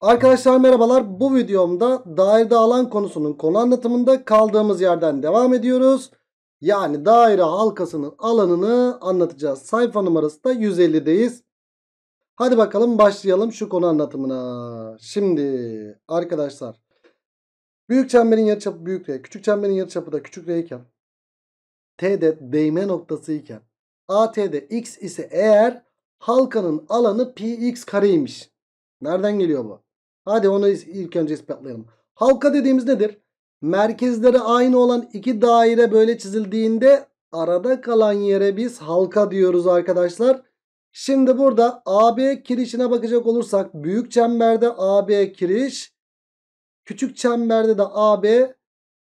Arkadaşlar merhabalar. Bu videomda dairede alan konusunun konu anlatımında kaldığımız yerden devam ediyoruz. Yani daire halkasının alanını anlatacağız. Sayfa numarası da 150'deyiz. Hadi bakalım başlayalım şu konu anlatımına. Şimdi arkadaşlar büyük çemberin yarıçapı büyük R, küçük çemberin yarıçapı da küçük R iken T'de değme noktası iken AT'de x ise eğer halkanın alanı px kareymiş. Nereden geliyor bu? Hadi onu ilk önce ispatlayalım. Halka dediğimiz nedir? Merkezleri aynı olan iki daire böyle çizildiğinde arada kalan yere biz halka diyoruz arkadaşlar. Şimdi burada AB kirişine bakacak olursak büyük çemberde AB kiriş, küçük çemberde de AB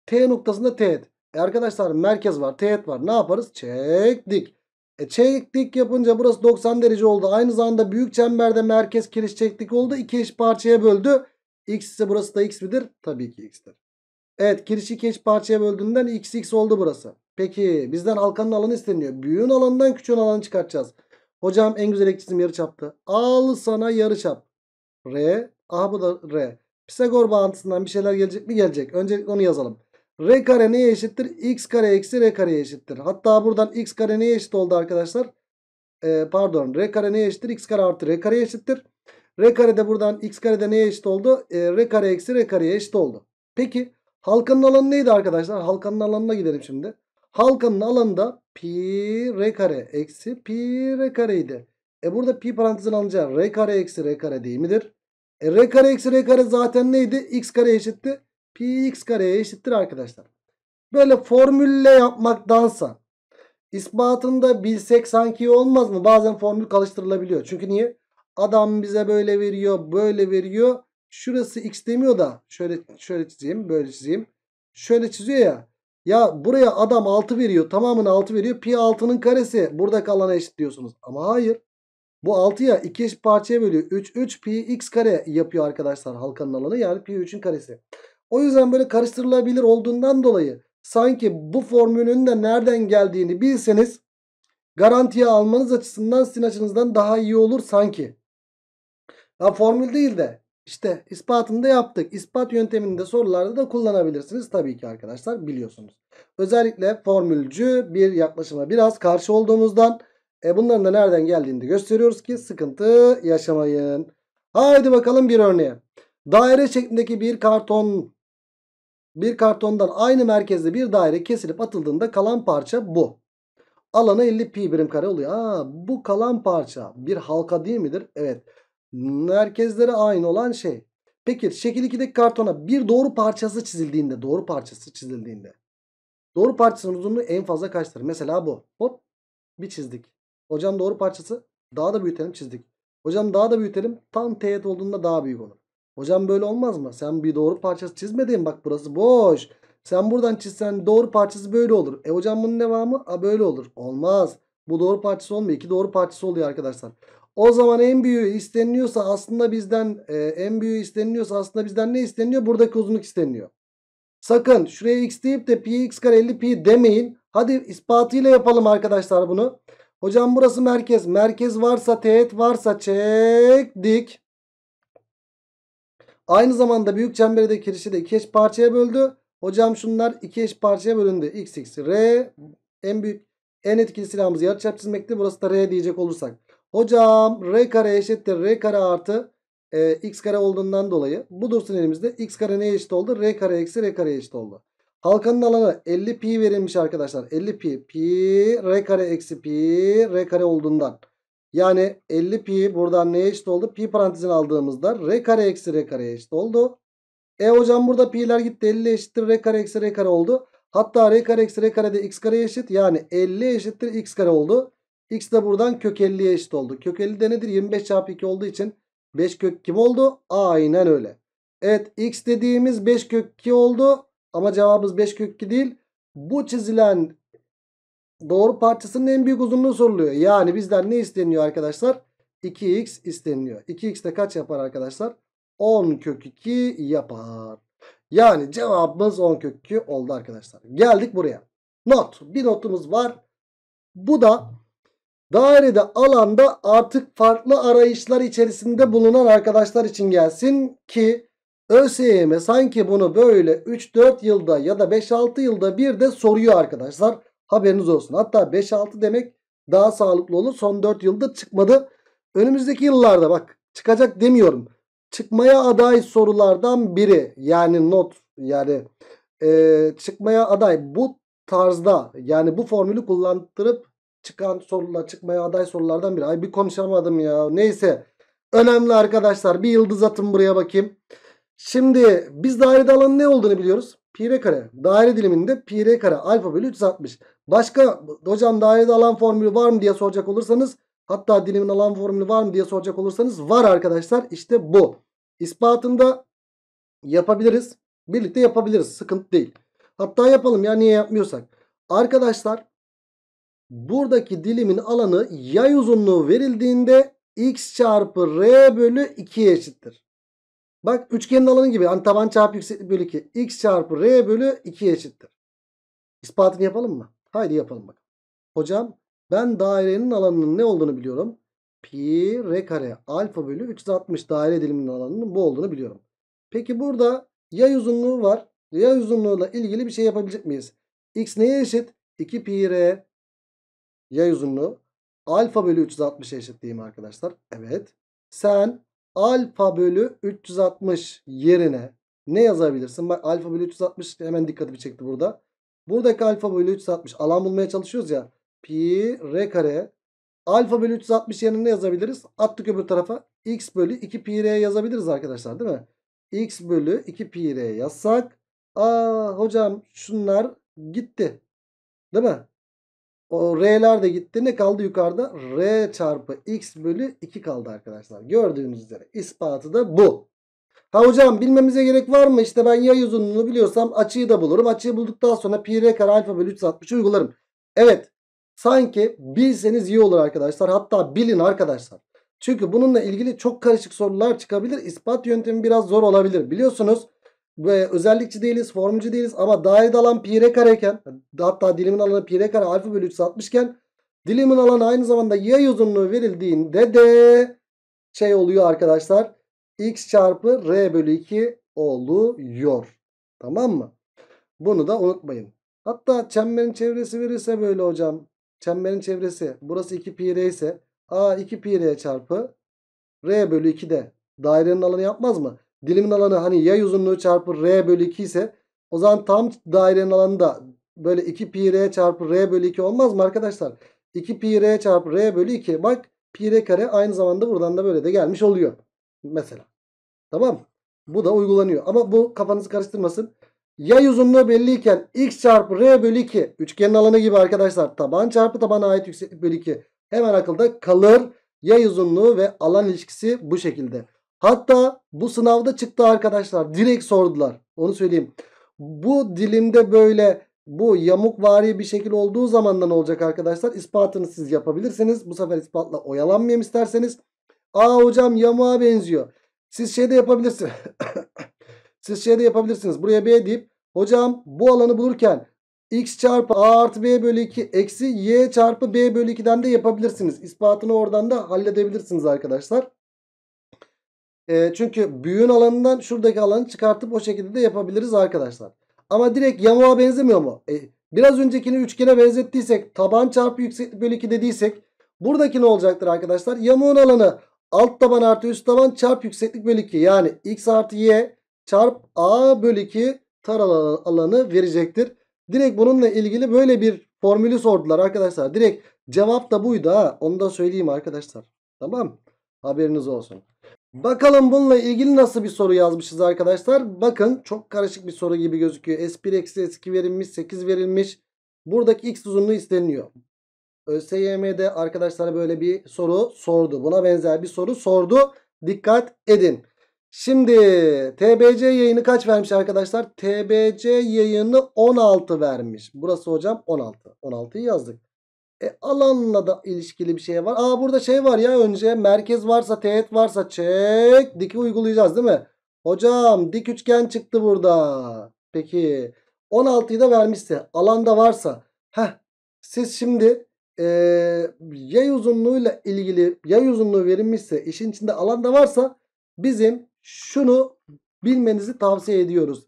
T noktasında teğet. E arkadaşlar merkez var, teğet var. Ne yaparız? Çektik. E çektik yapınca burası 90 derece oldu. Aynı zamanda büyük çemberde merkez kiriş çektik oldu. İki eş parçaya böldü. X ise burası da x midir? Tabii ki x'tir. Evet kiriş iki eş parçaya böldüğünden x x oldu burası. Peki bizden halkanın alanı isteniyor. Büyüğün alanından küçüğün alanı çıkartacağız. Hocam en güzel ek çizim yarı çaptı. Al sana yarı çap. R. Aha bu da R. Pisagor bağıntısından bir şeyler gelecek mi? Gelecek. Öncelikle onu yazalım. R kare neye eşittir? X kare eksi R kareye eşittir. Hatta buradan X kare neye eşit oldu arkadaşlar? Ee, pardon R kare neye eşittir? X kare artı R kareye eşittir. R kare de buradan X kare de neye eşit oldu? Ee, R kare eksi R kareye eşit oldu. Peki halkanın alanı neydi arkadaşlar? Halkanın alanına gidelim şimdi. Halkanın alanı da pi R kare eksi pi R kareydi. E burada pi parantezin alınacağı R kare eksi R kare değil midir? E R kare eksi R kare zaten neydi? X kare eşitti. Pi x kareye eşittir arkadaşlar. Böyle formülle yapmaktansa ispatında bilsek sanki olmaz mı? Bazen formül karıştırılabiliyor. Çünkü niye? Adam bize böyle veriyor, böyle veriyor. Şurası x demiyor da şöyle şöyle çizeyim, böyle çizeyim. Şöyle çiziyor ya. Ya buraya adam 6 veriyor. Tamamını 6 veriyor. Pi 6'nın karesi. Buradaki alana eşit diyorsunuz. Ama hayır. Bu 6'ya 2 eşit parçaya bölüyor. 3 3 pi x kare yapıyor arkadaşlar halkanın alanı. Yani pi 3'ün karesi. O yüzden böyle karıştırılabilir olduğundan dolayı sanki bu formülün de nereden geldiğini bilseniz garantiye almanız açısından sizin açınızdan daha iyi olur sanki. Ya formül değil de işte ispatında yaptık. İspat yönteminde sorularda da kullanabilirsiniz tabii ki arkadaşlar biliyorsunuz. Özellikle formülcü bir yaklaşıma biraz karşı olduğumuzdan e, bunların da nereden geldiğini de gösteriyoruz ki sıkıntı yaşamayın. Haydi bakalım bir örneğe. Daire şeklindeki bir karton bir kartondan aynı merkezde bir daire kesilip atıldığında kalan parça bu. Alanı 50 pi birim kare oluyor. Aa, bu kalan parça bir halka değil midir? Evet. Merkezleri aynı olan şey. Peki şekil 2'deki kartona bir doğru parçası çizildiğinde, doğru parçası çizildiğinde doğru parçasının uzunluğu en fazla kaçtır? Mesela bu. Hop bir çizdik. Hocam doğru parçası daha da büyütelim çizdik. Hocam daha da büyütelim. Tam teğet olduğunda daha büyük olur. Hocam böyle olmaz mı? Sen bir doğru parçası çizmedin bak burası boş. Sen buradan çizsen doğru parçası böyle olur. E hocam bunun devamı a, böyle olur. Olmaz. Bu doğru parçası olmuyor. İki doğru parçası oluyor arkadaşlar. O zaman en büyüğü isteniliyorsa aslında bizden e, en büyüğü isteniliyorsa aslında bizden ne isteniliyor? Buradaki uzunluk isteniliyor. Sakın şuraya x deyip de pi x kare 50 pi demeyin. Hadi ispatıyla yapalım arkadaşlar bunu. Hocam burası merkez. Merkez varsa teğet varsa çek dik. Aynı zamanda büyük çemberi de kirişi de iki eş parçaya böldü. Hocam şunlar iki eş parçaya bölündü. X, X, R en büyük en etkili silahımız yarıçap çizmekti. Burası da R diyecek olursak. Hocam R kare eşittir. R kare artı e, X kare olduğundan dolayı bu dursun elimizde. X kare neye eşit oldu? R kare eksi R kare eşit oldu. Halkanın alanı 50 pi verilmiş arkadaşlar. 50 pi pi R kare eksi pi R kare olduğundan. Yani 50 pi buradan neye eşit oldu? Pi parantezini aldığımızda r kare eksi r kare eşit oldu. E hocam burada pi'ler gitti 50 eşittir r kare eksi r kare oldu. Hatta r kare eksi r kare de x kare eşit. Yani 50 eşittir x kare oldu. X de buradan kök 50'ye eşit oldu. Kök 50 de nedir? 25 çarpı 2 olduğu için 5 kök kim oldu? Aynen öyle. Evet x dediğimiz 5 kök 2 oldu. Ama cevabımız 5 kök 2 değil. Bu çizilen doğru parçasının en büyük uzunluğu soruluyor. Yani bizden ne isteniyor arkadaşlar? 2x isteniyor. 2x de kaç yapar arkadaşlar? 10 kök 2 yapar. Yani cevabımız 10 kök 2 oldu arkadaşlar. Geldik buraya. Not. Bir notumuz var. Bu da dairede alanda artık farklı arayışlar içerisinde bulunan arkadaşlar için gelsin ki ÖSYM sanki bunu böyle 3-4 yılda ya da 5-6 yılda bir de soruyor arkadaşlar. Haberiniz olsun. Hatta 5-6 demek daha sağlıklı olur. Son 4 yılda çıkmadı. Önümüzdeki yıllarda bak çıkacak demiyorum. Çıkmaya aday sorulardan biri yani not yani e, çıkmaya aday bu tarzda yani bu formülü kullandırıp çıkan sorular çıkmaya aday sorulardan biri. Ay bir konuşamadım ya neyse. Önemli arkadaşlar bir yıldız atın buraya bakayım. Şimdi biz daire alanın ne olduğunu biliyoruz. Pi r kare. Daire diliminde pi r kare alfa bölü 360. Başka hocam dairede alan formülü var mı diye soracak olursanız hatta dilimin alan formülü var mı diye soracak olursanız var arkadaşlar. İşte bu. İspatında yapabiliriz. Birlikte yapabiliriz. Sıkıntı değil. Hatta yapalım ya niye yapmıyorsak. Arkadaşlar buradaki dilimin alanı yay uzunluğu verildiğinde x çarpı r bölü 2'ye eşittir. Bak üçgenin alanı gibi. Hani taban çarpı yükseklik bölü 2. X çarpı R bölü 2'ye eşittir. İspatını yapalım mı? Haydi yapalım bak. Hocam ben dairenin alanının ne olduğunu biliyorum. Pi R kare alfa bölü 360 daire diliminin alanının bu olduğunu biliyorum. Peki burada yay uzunluğu var. Yay uzunluğuyla ilgili bir şey yapabilecek miyiz? X neye eşit? 2 pi R yay uzunluğu alfa bölü 360'a eşit diyeyim arkadaşlar. Evet. Sen alfa bölü 360 yerine ne yazabilirsin? Bak alfa bölü 360 hemen dikkatimi çekti burada. Buradaki alfa bölü 360 alan bulmaya çalışıyoruz ya. Pi r kare alfa bölü 360 yerine ne yazabiliriz? Attık öbür tarafa x bölü 2 pi r yazabiliriz arkadaşlar değil mi? x bölü 2 pi r yazsak. Aa hocam şunlar gitti. Değil mi? O R'ler de gitti. Ne kaldı yukarıda? R çarpı X bölü 2 kaldı arkadaşlar. Gördüğünüz üzere ispatı da bu. Ha hocam bilmemize gerek var mı? İşte ben yay uzunluğunu biliyorsam açıyı da bulurum. Açıyı bulduktan sonra pi r kare alfa bölü 360 uygularım. Evet sanki bilseniz iyi olur arkadaşlar. Hatta bilin arkadaşlar. Çünkü bununla ilgili çok karışık sorular çıkabilir. İspat yöntemi biraz zor olabilir. Biliyorsunuz ve özellikçi değiliz, formülcü değiliz ama dair alan pi r kareyken hatta dilimin alanı pi kare alfa bölü 360 iken dilimin alanı aynı zamanda y uzunluğu verildiğinde de şey oluyor arkadaşlar x çarpı r bölü 2 oluyor. Tamam mı? Bunu da unutmayın. Hatta çemberin çevresi verirse böyle hocam. Çemberin çevresi burası 2 pi ise a 2 pi çarpı r bölü 2 de dairenin alanı yapmaz mı? Dilimin alanı hani yay uzunluğu çarpı r bölü 2 ise o zaman tam dairenin alanı da böyle 2 pi r çarpı r bölü 2 olmaz mı arkadaşlar? 2 pi r çarpı r bölü 2 bak pi r kare aynı zamanda buradan da böyle de gelmiş oluyor. Mesela. Tamam Bu da uygulanıyor. Ama bu kafanızı karıştırmasın. Yay uzunluğu belliyken x çarpı r bölü 2 üçgenin alanı gibi arkadaşlar taban çarpı tabana ait yükseklik bölü 2 hemen akılda kalır. Yay uzunluğu ve alan ilişkisi bu şekilde. Hatta bu sınavda çıktı arkadaşlar. Direkt sordular. Onu söyleyeyim. Bu dilimde böyle bu yamukvari bir şekil olduğu zaman ne olacak arkadaşlar? İspatını siz yapabilirsiniz. Bu sefer ispatla oyalanmayayım isterseniz. Aa hocam yamuğa benziyor. Siz şey de yapabilirsiniz. siz şey de yapabilirsiniz. Buraya B deyip hocam bu alanı bulurken x çarpı a artı b bölü 2 eksi y çarpı b bölü 2'den de yapabilirsiniz. İspatını oradan da halledebilirsiniz arkadaşlar. E, çünkü büyüğün alanından şuradaki alanı çıkartıp o şekilde de yapabiliriz arkadaşlar. Ama direkt yamuğa benzemiyor mu? E, biraz öncekini üçgene benzettiysek taban çarpı yükseklik bölü 2 dediysek buradaki ne olacaktır arkadaşlar? Yamuğun alanı alt taban artı üst taban çarpı yükseklik bölü 2 yani x artı y çarp a bölü 2 tar alanı verecektir. Direkt bununla ilgili böyle bir formülü sordular arkadaşlar. Direkt cevap da buydu ha. Onu da söyleyeyim arkadaşlar. Tamam Haberiniz olsun. Bakalım bununla ilgili nasıl bir soru yazmışız arkadaşlar. Bakın çok karışık bir soru gibi gözüküyor. S1 eksi S2 verilmiş 8 verilmiş. Buradaki x uzunluğu isteniyor. ÖSYM'de arkadaşlara böyle bir soru sordu. Buna benzer bir soru sordu. Dikkat edin. Şimdi TBC yayını kaç vermiş arkadaşlar? TBC yayını 16 vermiş. Burası hocam 16. 16'yı yazdık. E, alanla da ilişkili bir şey var. Aa burada şey var ya önce merkez varsa teğet varsa çek diki uygulayacağız değil mi? Hocam dik üçgen çıktı burada. Peki 16'yı da vermişse alanda varsa. Heh siz şimdi e, yay uzunluğuyla ilgili yay uzunluğu verilmişse işin içinde alanda varsa bizim şunu bilmenizi tavsiye ediyoruz.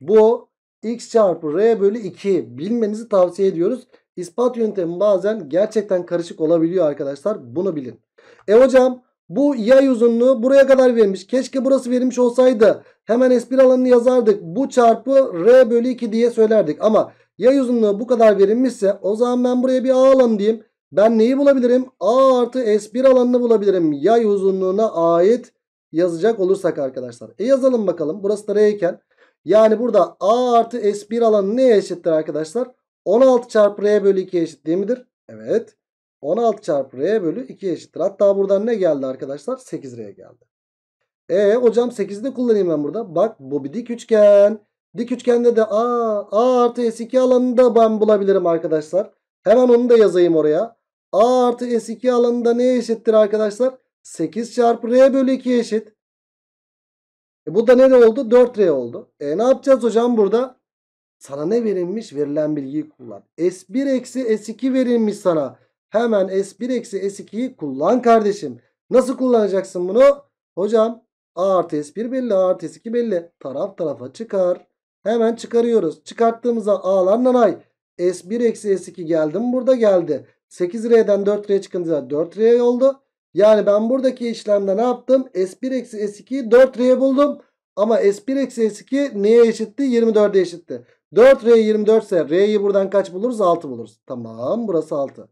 Bu x çarpı r bölü 2 bilmenizi tavsiye ediyoruz. İspat yöntemi bazen gerçekten karışık olabiliyor arkadaşlar. Bunu bilin. E hocam bu yay uzunluğu buraya kadar vermiş. Keşke burası verilmiş olsaydı. Hemen espri alanını yazardık. Bu çarpı r bölü 2 diye söylerdik. Ama yay uzunluğu bu kadar verilmişse o zaman ben buraya bir a alanı diyeyim. Ben neyi bulabilirim? A artı S1 alanını bulabilirim. Yay uzunluğuna ait yazacak olursak arkadaşlar. E yazalım bakalım. Burası da R iken. Yani burada A artı S1 alanı neye eşittir arkadaşlar? 16 çarpı R bölü 2 eşit değil midir? Evet. 16 çarpı R bölü 2 eşittir. Hatta buradan ne geldi arkadaşlar? 8R geldi. E hocam 8'i de kullanayım ben burada. Bak bu bir dik üçgen. Dik üçgende de A, A artı S2 alanında ben bulabilirim arkadaşlar. Hemen onu da yazayım oraya. A artı S2 alanında ne eşittir arkadaşlar? 8 çarpı R bölü 2 eşit. E bu da ne oldu? 4R oldu. E ne yapacağız hocam burada? Sana ne verilmiş? Verilen bilgiyi kullan. S1 eksi S2 verilmiş sana. Hemen S1 eksi S2'yi kullan kardeşim. Nasıl kullanacaksın bunu? Hocam A artı S1 belli A artı S2 belli. Taraf tarafa çıkar. Hemen çıkarıyoruz. Çıkarttığımızda A'lar nanay. S1 eksi S2 geldim Burada geldi. 8R'den 4R çıkınca 4R oldu. Yani ben buradaki işlemde ne yaptım? S1 eksi S2'yi 4R'ye buldum. Ama S1 eksi S2 neye eşitti? 24'e eşitti. 4R 24 ise R'yi buradan kaç buluruz? 6 buluruz. Tamam burası 6.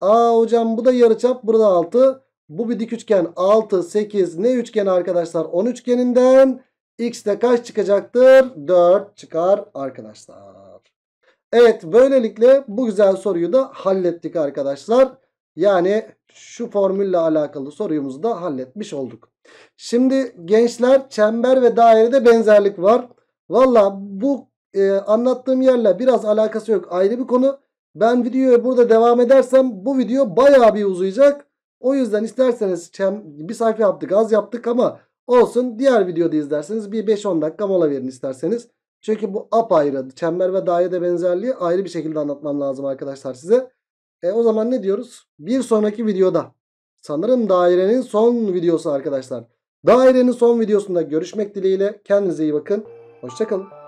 Aa hocam bu da yarıçap. Burada 6. Bu bir dik üçgen. 6, 8 ne üçgen arkadaşlar? 10 üçgeninden x de kaç çıkacaktır? 4 çıkar arkadaşlar. Evet böylelikle bu güzel soruyu da hallettik arkadaşlar. Yani şu formülle alakalı soruyumuzu da halletmiş olduk. Şimdi gençler çember ve dairede benzerlik var. Valla bu e, anlattığım yerle biraz alakası yok. Ayrı bir konu. Ben videoyu burada devam edersem bu video baya bir uzayacak. O yüzden isterseniz bir sayfa yaptık az yaptık ama olsun. Diğer videoda izlerseniz bir 5-10 dakika mola verin isterseniz. Çünkü bu apayrı. Çember ve dairede benzerliği ayrı bir şekilde anlatmam lazım arkadaşlar size. E, o zaman ne diyoruz? Bir sonraki videoda. Sanırım dairenin son videosu arkadaşlar. Dairenin son videosunda görüşmek dileğiyle. Kendinize iyi bakın. Hoşçakalın.